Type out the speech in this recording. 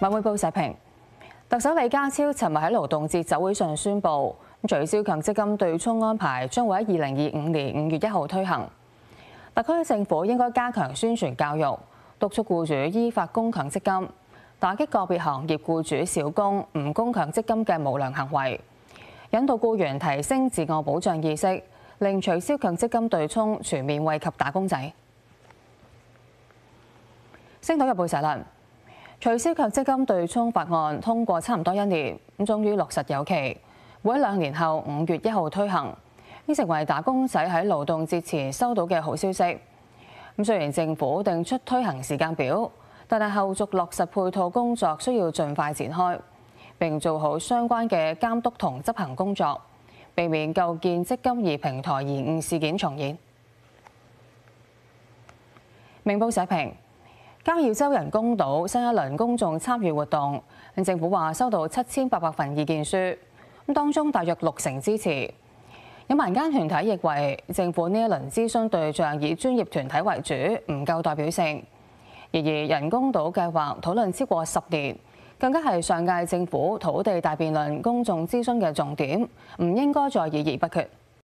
《文汇报》社评：特首李家超寻日喺劳动节酒会上宣布，取消强积金对冲安排，将喺二零二五年五月一号推行。特区政府应该加强宣传教育，督促雇主依法供强积金，打击个别行业雇主小工唔供强积金嘅无良行为，引导雇员提升自我保障意识，令取消强积金对冲全面惠及打工仔。《星岛日报》社论。取消及積金對沖法案通過差唔多一年，咁終於落實有期，每兩年後五月一號推行，已成為打工仔喺勞動節前收到嘅好消息。咁雖然政府定出推行時間表，但係後續落實配套工作需要盡快展開，並做好相關嘅監督同執行工作，避免舊建積金二平台延誤事件重演。明報社評。加爾州人工島新一輪公眾參與活動，政府話收到七千八百份意見書，咁當中大約六成支持。有民間團體認為政府呢一輪諮詢對象以專業團體為主，唔夠代表性。然而，人工島計劃討論超過十年，更加係上屆政府土地大辯論公眾諮詢嘅重點，唔應該再議而不決。